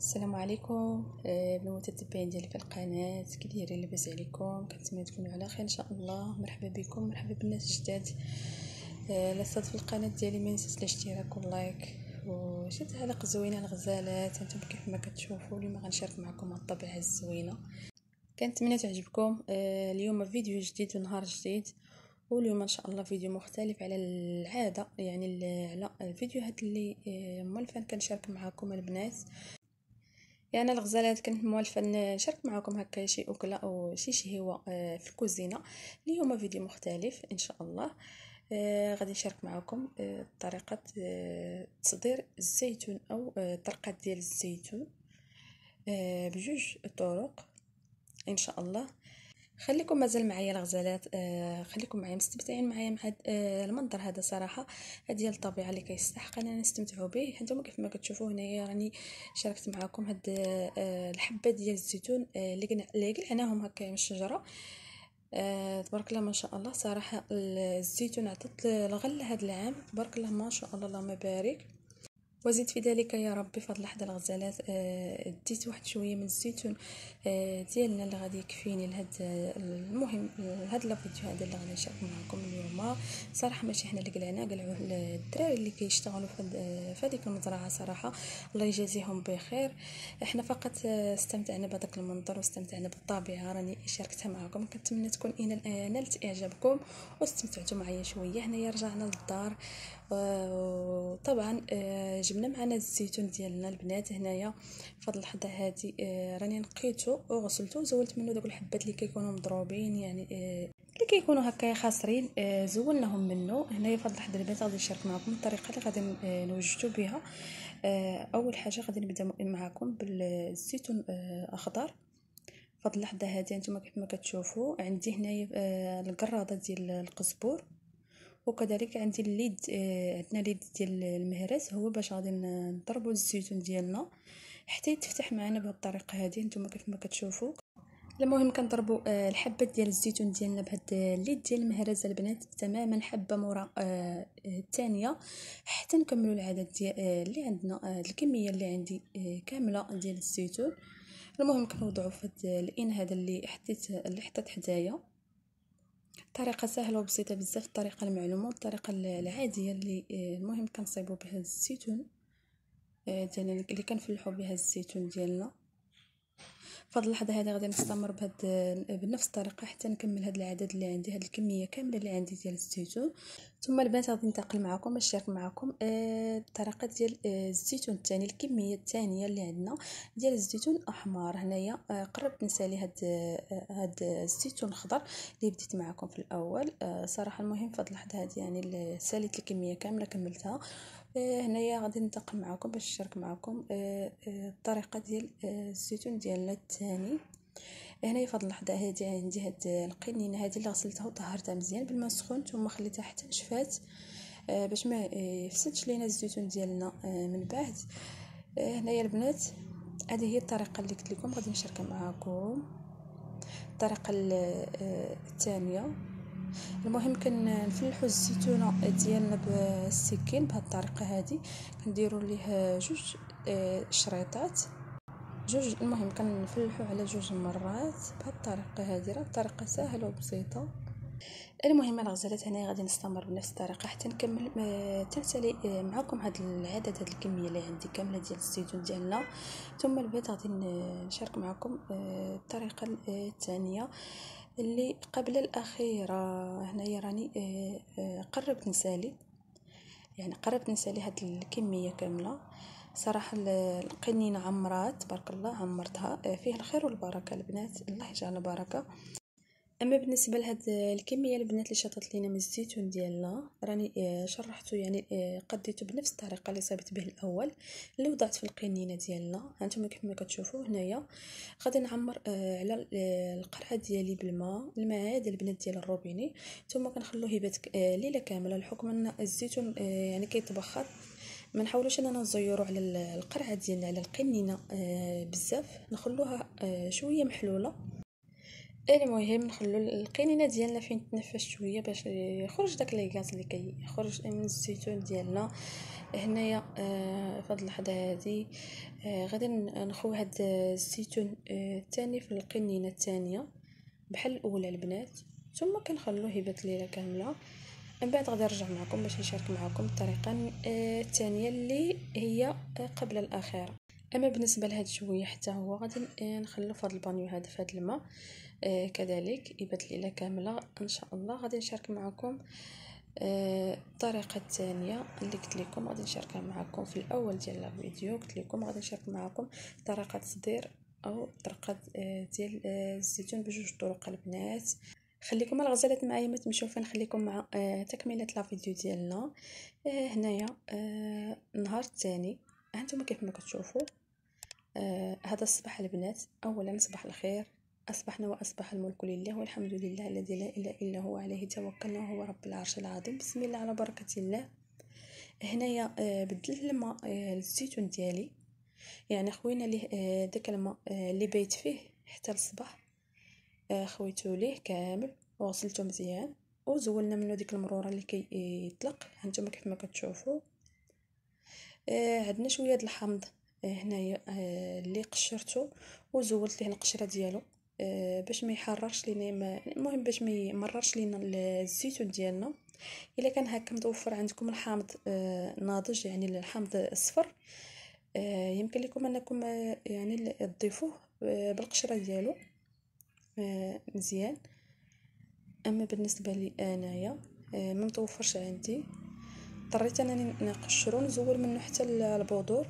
السلام عليكم بالمتتبعين آه، ديالي في القناه كي دايرين لاباس عليكم كنتمنى تكونوا على خير ان شاء الله مرحبا بكم مرحبا بالناس الجداد آه، لاصات في القناه ديالي ما ننساش الاشتراك واللايك وشفت حلقه زوينه الغزالات انتم كيف ما كتشوفوا اليوم غنشارك معكم الطبيعه الزوينه كنتمنى تعجبكم آه، اليوم فيديو جديد ونهار جديد واليوم ان شاء الله فيديو مختلف على العاده يعني على الفيديوهات اللي مولفان كنشارك معكم البنات يعني الغزالات كنت موالفه نشارك معكم هكا شي اكله او شي شهيوه آه، في الكوزينه اليوم فيديو مختلف ان شاء الله آه، غادي نشارك معكم آه، طريقه تصدير الزيتون او طرقه ديال الزيتون بجوج طرق ان شاء الله خليكم مازال معايا الغزالات آه، خليكم معايا مستمتعين معايا مع هاد آه، المنظر هذا صراحه هذه ديال الطبيعه اللي كيستحق اننا نستمتعوا به هانتوما كيف ما كتشوفوا هنايا راني شاركت معكم هاد آه، الحبه ديال الزيتون اللي قلعناهم هكا من الشجره تبارك الله ما شاء الله صراحه الزيتون عطات الغله هاد العام تبارك الله ما شاء الله اللهم بارك وزيد في ذلك يا ربي فضل احد الغزالات آه، ديت واحد شويه من الزيتون آه، ديالنا اللي غادي يكفيني لهاد آه، المهم لهاد الفيديو هذا اللي غادي نشاركو معكم اليوم صراحه ماشي حنا اللي قلعنا قلعوا الدراري اللي كيشتغلوا في هذيك المزرعه صراحه الله يجازيهم بخير احنا فقط استمتعنا بهذاك المنظر واستمتعنا بالطبيعه راني شاركتها معكم كنتمنى تكون نالت اعجابكم واستمتعتوا معايا شويه هنايا رجعنا للدار وطبعا جبنا معنا الزيتون ديالنا البنات هنايا فهاد هاد اللحظه هادي آه، راني نقيته وغسلته وزولت منه دوك الحبات اللي كيكونوا مضروبين يعني آه، اللي كيكونوا هكايا خاسرين آه، زولناهم منه هنايا فهاد هاد اللحظه البنات غادي نشارك معكم الطريقه اللي غادي نوجدو بها اول حاجه غادي نبدا معكم بالزيتون اخضر في هاد اللحظه هادي انتما كيف ما كتشوفوا عندي هنايا آه القراده ديال القزبور وكذلك عندي الليد آه، عندنا ليد ديال المهرس هو باش غادي نضربوا الزيتون ديالنا حتى يتفتح معنا بهذه الطريقه هذه نتوما كيف ما كتشوفوا المهم كنضربوا آه، الحبه ديال الزيتون ديالنا بهاد الليد ديال المهرس البنات تماما حبه مورا الثانيه آه، حتى نكملوا العدد ديال اللي عندنا الكميه اللي عندي كامله ديال الزيتون المهم كنوضعوا في الان هذا اللي حطيت اللي حطيت حدايا طريقه سهله وبسيطه بزاف الطريقه المعلومه والطريقه العاديه اللي آه، المهم كنصيبو بها الزيتون آه، ديالنا اللي كنفلحو بها الزيتون ديالنا فهاد اللحظه هذه غادي نستمر بهاد بنفس الطريقه حتى نكمل هاد العدد اللي عندي هاد الكميه كامله اللي عندي ديال الزيتون ثم البنات غادي ننتقل معكم نشارك معكم آه، الطريقه آه ديال آه الزيتون الثاني الكميه الثانيه اللي عندنا ديال الزيتون الاحمر هنايا آه قربت نسالي هاد آه، هاد الزيتون الخضر اللي بديت معكم في الاول آه، صراحه المهم في اللحظه هادي يعني ساليت الكميه كامله كملتها هنايا غادي ننتقل معكم باش نشارك معكم الطريقه ديال الزيتون ديالنا الثاني هنا في اللحظه هادي عندي هاد القنينه هادي اللي غسلتها وطهرتها مزيان بالماء السخون ثم خليتها حتى شفات آه، باش ما يفسدش لينا الزيتون ديالنا آه، من بعد آه، هنايا البنات هذه هي الطريقه اللي قلت لكم غادي نشاركها معكم الطريقه الثانيه المهم كنفلحوا الزيتونه ديالنا بالسكين بهاد الطريقه هذه كنديروا ليه جوج شريطات جوج المهم كنفلحو على جوج مرات بهاد الطريقه هادي راه طريقه سهله وبسيطه المهم الغزالات هنا غادي نستمر بنفس الطريقه حتى نكمل آه، تنسالي آه، معكم هاد العدد هاد الكميه اللي عندي كامله ديال الزيتون ديالنا ثم البيض غادي نشارك معكم آه، الطريقه الثانيه اللي قبل الاخيره هنايا راني قربت نسالي يعني قربت نسالي هاد الكميه كامله صراحة القنينة عمرات تبارك الله عمرتها آه، فيه الخير والبركة البنات الله يجعل بركة اما بالنسبه لهاد الكميه البنات اللي شطت لينا من الزيتون ديالنا راني آه، شرحته يعني آه، قديته بنفس الطريقه اللي صابت به الاول اللي وضعت في القنينه ديالنا هانتوما كيف ما كتشوفوا هنايا غادي نعمر على القرعه ديالي بالماء الماء البنات ديال الروبيني ثم كنخلوه يبات ليله كامله الحكم ان الزيتون يعني كيتبخر ما نحاولوش اننا نزيرو على القرعه ديالنا على القنينه آه، بزاف نخلوها آه، شويه محلوله المهم نخلو القنينه ديالنا فين تنفس شويه باش يخرج داك لي غاز اللي كيخرج من الزيتون ديالنا هنايا آه، في هاد اللحظه هادي غادي نخوي هاد الزيتون الثاني في القنينه الثانيه بحال الاولى البنات ثم كنخلوه يبات ليله كامله من بعد غادي نرجع معكم باش نشارك معكم الطريقه آه، الثانيه اللي هي آه، قبل الاخيره اما بالنسبه لهاد الشويه حتى هو غادي آه، نخلو فهاد البانيو هذا فهاد الماء آه كذلك يبات ليله كامله ان شاء الله غادي نشارك معكم الطريقه آه الثانيه اللي قلت لكم غادي نشاركها معكم في الاول ديال الفيديو قلت لكم غادي نشارك معكم طريقه تصدير او طريقه ديال الزيتون بجوج طرق البنات خليكم الغزالات معايا ما تمشيو فين خليكم مع آه، تكمله لا فيديو ديالنا آه، هنايا النهار آه، الثاني هانتوما كيف ما كتشوفوا هذا الصباح البنات اولا صباح الخير أصبحنا وأصبح الملك لله والحمد لله الذي لا إله إلا هو عليه توكلنا وهو رب العرش العظيم بسم الله على بركة الله هنايا بدلت الماء الزيتون ديالي يعني خوينا ليه داك الماء اللي بيت فيه حتى الصباح خويتو ليه كامل وغسلته مزيان وزولنا منه ديك المروره اللي كيطلق يطلق هانتوما كيف ما كتشوفوا آه، عندنا شويه د الحامض آه، هنايا آه، اللي قشرته وزولت ليه القشره ديالو باش ما يحررش لينا المهم باش ما يمررش لينا الزيتون ديالنا الا كان هكا متوفر عندكم الحامض ناضج يعني الحامض الصفر يمكن لكم انكم يعني تضيفوه بالقشره ديالو آه، مزيان اما بالنسبه لي انايا آه، ما متوفرش عندي اضطريت انني نقشرو نزول منه حتى البودور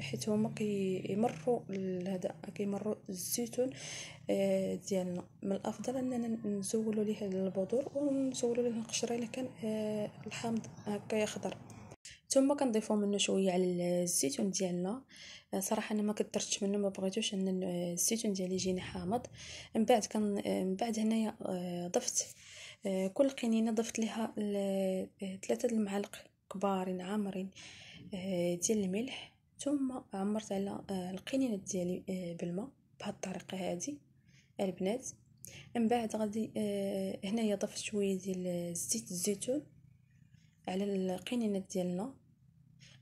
حيت هما كيمروا هذا كيمروا الزيتون آه، ديالنا من الافضل اننا نزولوا ليه البودور ونزولوا ليه القشره الا كان الحامض هكا يخضر ثم كنضيفو منه شويه على الزيتون ديالنا آه، صراحه انا ما كثرتش منه ما بغيتوش ان آه، الزيتون ديالي يجيني حامض من بعد كان آه، من بعد هنايا ضفت كل قنينه ضفت لها ثلاثه المعالق كبارين عامرين ديال الملح ثم عمرت على القنينه ديالي بالماء بهاد الطريقه هذه البنات من بعد غادي هنايا ضفت شويه ديال زيت الزيتون على القنينه ديالنا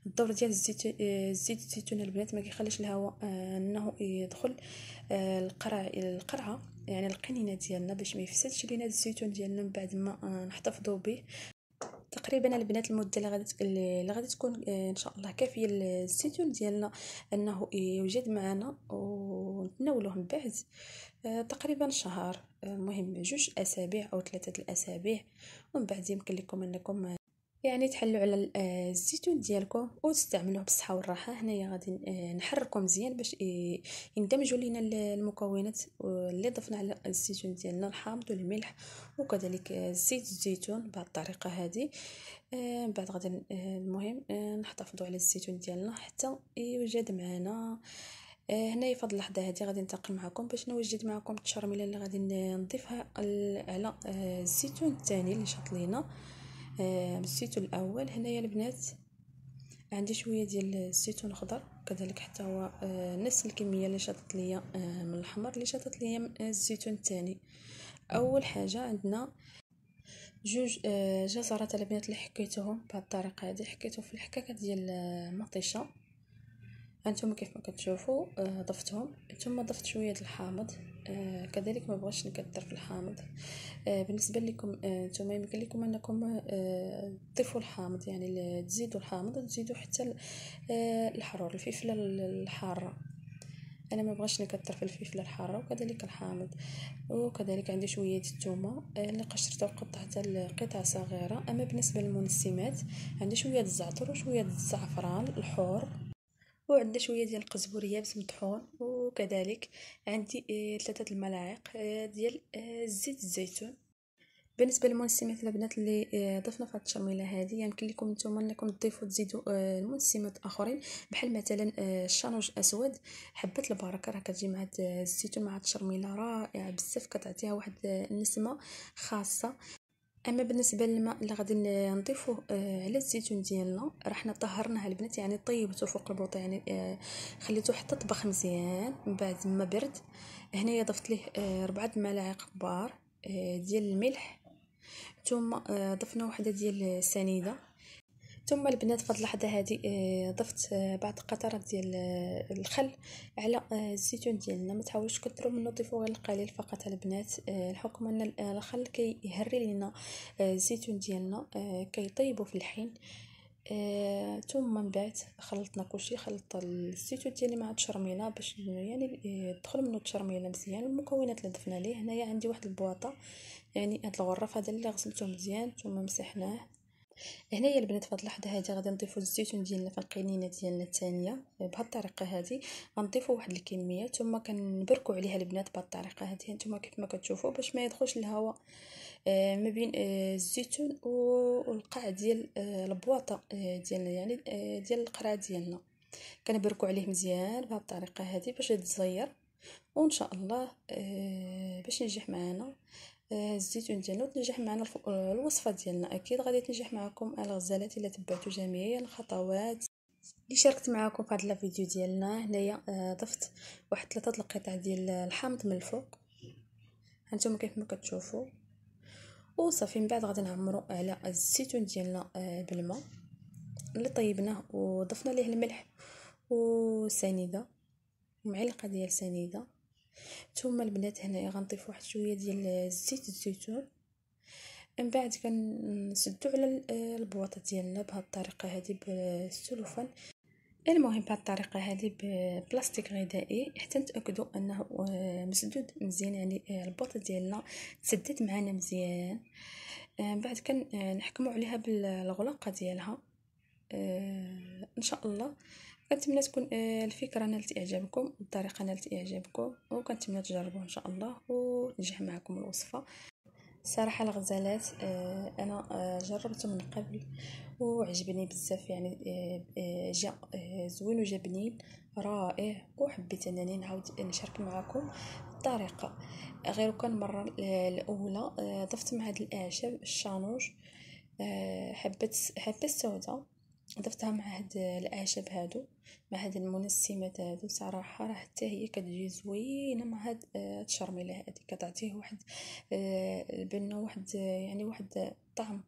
الدور ديال الزيت آه، زيت الزيتون البنات ما كيخليش الهواء آه، انه يدخل آه، القرع القرعه يعني القنينه ديالنا باش ما يفسدش لينا الزيتون ديالنا من بعد ما نحتفظوا به تقريبا البنات المده اللي غادي اللي غادي تكون ان شاء الله كافيه للزيتون ديالنا انه يوجد معنا ونتناولوه من بعد تقريبا شهر المهم جوج اسابيع او ثلاثه الاسابيع ومن بعد يمكن لكم انكم يعني تحلوا على آه، الزيتون ديالكم وتستعملوه بالصحه والراحه هنايا غادي آه، نحركو مزيان باش يندمجوا لينا المكونات اللي ضفنا على الزيتون ديالنا الحامض والملح وكذلك زيت الزيتون بهذه الطريقه هذه آه، من بعد غادي المهم نحتفظوا على الزيتون ديالنا حتى يوجد معنا هنايا في اللحظه هادي غادي ننتقل معكم باش نوجد معكم التشرميله اللي غادي نضيفها على الزيتون الثاني اللي شاط لينا الزيتون الاول هنايا البنات عندي شويه ديال الزيتون خضر كذلك حتى هو آه، نفس الكميه اللي شاطت ليا آه، من الاحمر اللي شاطت ليا من الزيتون الثاني اول حاجه عندنا جوج آه، جزرات البنات اللي حكيتهم بهاد الطريقه هذه حكيتهم في الحكاكه ديال المطيشه انتم كيف ما كتشوفوا آه، ضفتهم ثم ضفت شويه الحامض آه كذلك ما بغاش نكثر في الحامض آه بالنسبه لكم نتوما آه يمكن لكم انكم آه، تضيفوا الحامض يعني تزيدوا الحامض تزيدوا حتى آه، الحرور الفلفله الحاره انا ما بغاش نكثر في الفلفله الحاره وكذلك الحامض وكذلك عندي شويه الثومه اللي قشرتها وقطعتها لقطع صغيره اما بالنسبه للمنسمات عندي شويه الزعتر وشويه الزعفران الحور وعندنا شويه ديال القزبر يابس مطحون وكذلك عندي ثلاثه آه، الملاعق آه، ديال آه، زيت الزيتون بالنسبه للمنسمات البنات اللي ضفنا في هذه الشرميله هذه يمكن يعني لكم نتوما انكم تضيفوا تزيدوا المنسمات اخرين بحال مثلا الشانوج اسود حبه البركه راه كتجي مع الزيتون مع الشرميله رائعه بزاف كتعطيها واحد النسمه خاصه اما بالنسبه للماء اللي غادي نضيفوه آه، على الزيتون ديالنا رحنا طهرناه البنات يعني طيبته فوق البوطه يعني آه، خليته حتى طبخ مزيان من بعد ما برد هنايا ضفت ليه آه، ربعة الملاعق كبار ديال الملح ثم ضفنا وحده ديال السنيده ثم البنات في اللحظه هذه آه، ضفت آه، بعض القطرات ديال آه، الخل على الزيتون ديالنا ما تحاولوش كثروا منه ضيفوا غير القليل فقط البنات الحكم ان الخل كيهري لنا الزيتون ديالنا كيطيبوا في الحين ثم من بعد خلطنا كلشي خلط الزيتون ديالي مع التشرميله باش يعني يدخل منه التشرميله مزيان المكونات اللي ضفنا ليه هنايا عندي واحد البواطه يعني هاد الغرف هذا اللي غسلته مزيان ثم مسحناه هنايا البنات في هاد اللحظه هادي غادي نضيفو الزيتون ديالنا في القنينه ديالنا الثانيه بهاد الطريقه هادي غنضيفو واحد الكميه ثم كنبركو عليها البنات بهاد الطريقه هادي نتوما كيف ما كتشوفوا باش ما يدخلش الهواء آه ما بين آه الزيتون والقاع ديال آه البواطه آه، ديالنا يعني آه، ديال القرعه ديالنا كنبركو عليه مزيان بهاد الطريقه هادي باش يتزير وان شاء الله آه، باش ينجح معنا آه، الزيتون ديالنا وتنجح معنا آه، الوصفه ديالنا اكيد غادي تنجح معكم الغزالات الا تبعتوا جميع الخطوات اللي شاركت معكم في هذا الفيديو ديالنا هنايا آه، ضفت واحد ثلاثه القطع ديال الحامض من الفوق هانتوما كيف ما كتشوفوا وصافي من بعد غادي نعمروا على الزيتون ديالنا بالماء اللي طيبناه وضفنا ليه الملح وسنيده معلقه ديال سنيده ثم البنات هنايا غنضيف واحد شويه ديال زيت الزيتون من بعد كنسدو على البواطه ديالنا بهاد الطريقه هذه بالسلوفان المهم بهاد الطريقه هذه ببلاستيك غذائي حتى نتاكدوا انه آه، مسدود مزيان يعني آه، البواطه ديالنا تسدت معنا مزيان آه، من بعد كنحكموا عليها بالغلاقه ديالها ان شاء الله كنتمنى تكون آه، الفكره نالت اعجابكم الطريقه نالت اعجابكم وكنتمنى تجربوه ان شاء الله وتنجح معكم الوصفه صراحه الغزالات آه، انا آه، جربته من قبل وعجبني بزاف يعني جا زوين وجبني رائع وحبيت انني نعاود نشارك معكم الطريقه غير كان المره الاولى ضفت مع هاد الاعشاب الشانوج حبه حبه السوداء ضفتها مع هاد الاعشاب هادو مع هاد المنسمات هادو صراحه راه حتى هي كتجي زوينه مع هاد آه، الشرميله هادي كتعطيه واحد البنه آه، واحد يعني واحد طعم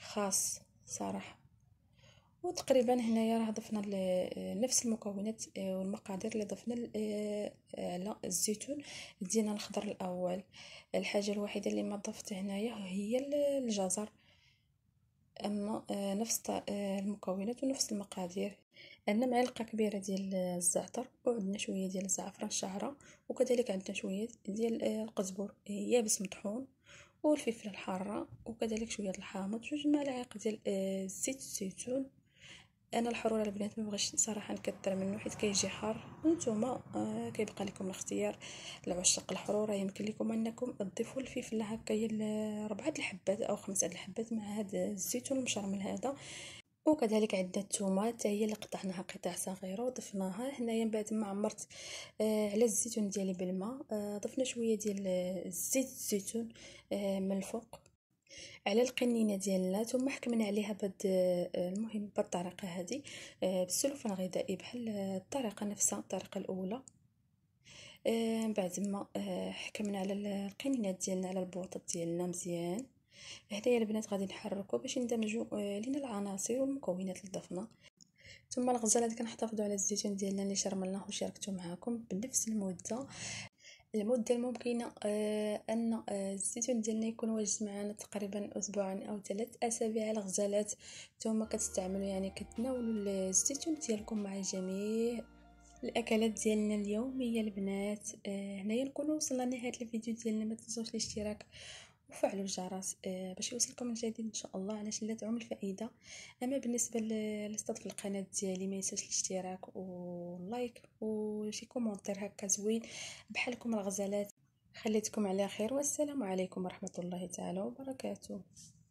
خاص صراحه وتقريبا هنايا راه ضفنا آه، نفس المكونات والمقادير اللي ضفنا على الزيتون دينا الخضر الاول الحاجه الوحيده اللي ما ضفت هنايا هي الجزر أما آه، نفس آه، المكونات ونفس المقادير عندنا معلقة كبيرة ديال الزعتر وعندنا شوية ديال الزعفران الشعرة وكذلك عندنا شوية ديال آه، القزبر يابس مطحون والفلفل الحارة وكذلك شوية الحامض جوج ملاعق ديال زيت الزيتون انا الحرور البنات ما بغيتش صراحه نكثر منه حيت كيجي حار وانتم آه، كيبقى لكم الاختيار لعشاق الحرورة يمكن لكم انكم تضيفوا الفلفله هكايا ربعه الحبات او خمسه الحبات مع هذا الزيتون المشرمل هذا وكذلك عدة الثومه حتى هي اللي قطعناها قطع صغيره وضفناها هنايا من بعد ما عمرت آه على الزيتون ديالي بالماء آه ضفنا شويه ديال زيت الزيتون آه من الفوق على القنينه ديالنا ثم حكمنا عليها بهاد آه، المهم بهاد الطريقه هذه آه، بالسلوفان الغذائي بحال آه، الطريقه نفسها الطريقه الاولى من بعد ما حكمنا على القنينات ديالنا على البوطات ديالنا مزيان هنايا البنات غادي نحركو باش ندمجو لينا العناصر والمكونات للضفنه ثم الغزالة كنحتفظوا على الزيتون ديالنا اللي شرملناه وشاركته معكم بنفس المده المده الممكنه آه، ان آه، الزيتون ديالنا يكون واجد معنا تقريبا اسبوعين او ثلاث اسابيع الغزالات ثم كتستعملوا يعني كتناولوا الزيتون ديالكم مع جميع الاكلات ديالنا اليوميه البنات آه، هنايا نكون وصلنا لنهايه الفيديو ديالنا ما تنسوش الاشتراك وفعلوا الجرس آه، باش يوصلكم الجديد ان شاء الله على تعم الفائده اما بالنسبه للاستاذ في القناه ديالي ما ينساش الاشتراك واللايك وشي كومونتير هكا زوين بحالكم الغزالات خليتكم على خير والسلام عليكم ورحمه الله تعالى وبركاته